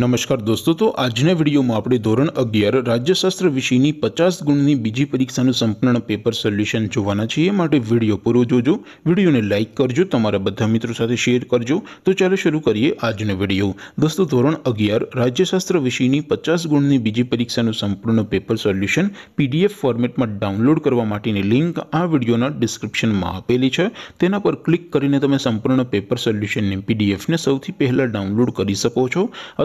नमस्कार दोस्तों तो आज ने वीडियो म आपरी ધોરણ 11 રાજ્યશાસ્ત્ર વિષયની 50 ગુણની બીજી પરીક્ષાનું સંપૂર્ણ પેપર સોલ્યુશન જોવા માટે વિડિયો પૂરું જોજો વિડિયોને લાઈક કરજો તમારા બધા મિત્રો સાથે શેર કરજો તો ચાલું શરૂ કરીએ આજનો વિડિયો दोस्तों ધોરણ 11 રાજ્યશાસ્ત્ર વિષયની 50 ગુણની બીજી પરીક્ષાનું સંપૂર્ણ પેપર સોલ્યુશન PDF ફોર્મેટમાં ડાઉનલોડ કરવા માટેની લિંક આ વિડિયોના ડિસ્ક્રિપ્શનમાં આપેલી છે તેના પર ક્લિક કરીને તમે સંપૂર્ણ પેપર સોલ્યુશન ને PDF ને સૌથી પહેલા ડાઉનલોડ કરી શકો છો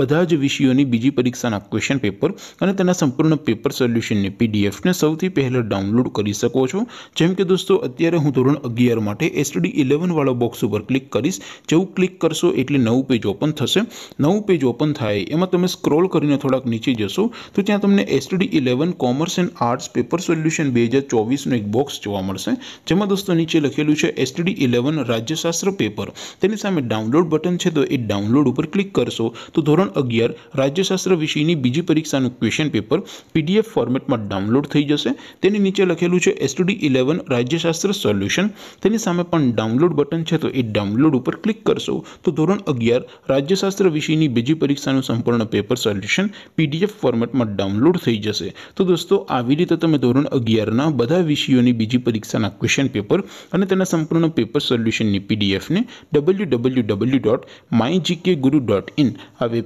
બધા જ વિષયોની બીજી પરીક્ષાના ક્વેશ્ચન પેપર અને તેના સંપૂર્ણ પેપર સોલ્યુશનની પીડીએફને સૌથી પહેલાં ડાઉનલોડ કરી શકો છો જેમ કે દોસ્તો અત્યારે હું ધોરણ અગિયાર માટે એસટડી ઇલેવન ઇલેવનવાળો બોક્સ ઉપર ક્લિક કરીશ જેવું ક્લિક કરશો એટલે નવું પેજ ઓપન થશે નવું પેજ ઓપન થાય એમાં તમે સ્ક્રોલ કરીને થોડાક નીચે જશો તો ત્યાં તમને STD eleven commerce and arts paper solution બે હજાર ચોવીસનું એક બોક્સ જોવા મળશે જેમાં દોસ્તો નીચે લખેલું છે એસટડી ઇલેવન રાજ્યશાસ્ત્ર પેપર તેની સામે ડાઉનલોડ બટન છે તો એ ડાઉનલોડ ઉપર ક્લિક કરશો તો ધોરણ ધોરણ 11 રાજ્યશાસ્ત્ર વિષયની બીજી પરીક્ષાનું ક્વેશ્ચન પેપર પીડીએફ ફોર્મેટમાં ડાઉનલોડ થઈ જશે તેની નીચે લખેલું છે STD 11 રાજ્યશાસ્ત્ર સોલ્યુશન તેની સામે પણ ડાઉનલોડ બટન છે તો એ ડાઉનલોડ ઉપર ક્લિક કરશો તો ધોરણ 11 રાજ્યશાસ્ત્ર વિષયની બીજી પરીક્ષાનું સંપૂર્ણ પેપર સોલ્યુશન પીડીએફ ફોર્મેટમાં ડાઉનલોડ થઈ જશે તો દોસ્તો આવી રીતે તમે ધોરણ 11 ના બધા વિષયોની બીજી પરીક્ષાના ક્વેશ્ચન પેપર અને તેના સંપૂર્ણ પેપર સોલ્યુશનની પીડીએફ ને www.mygkguru.in હવે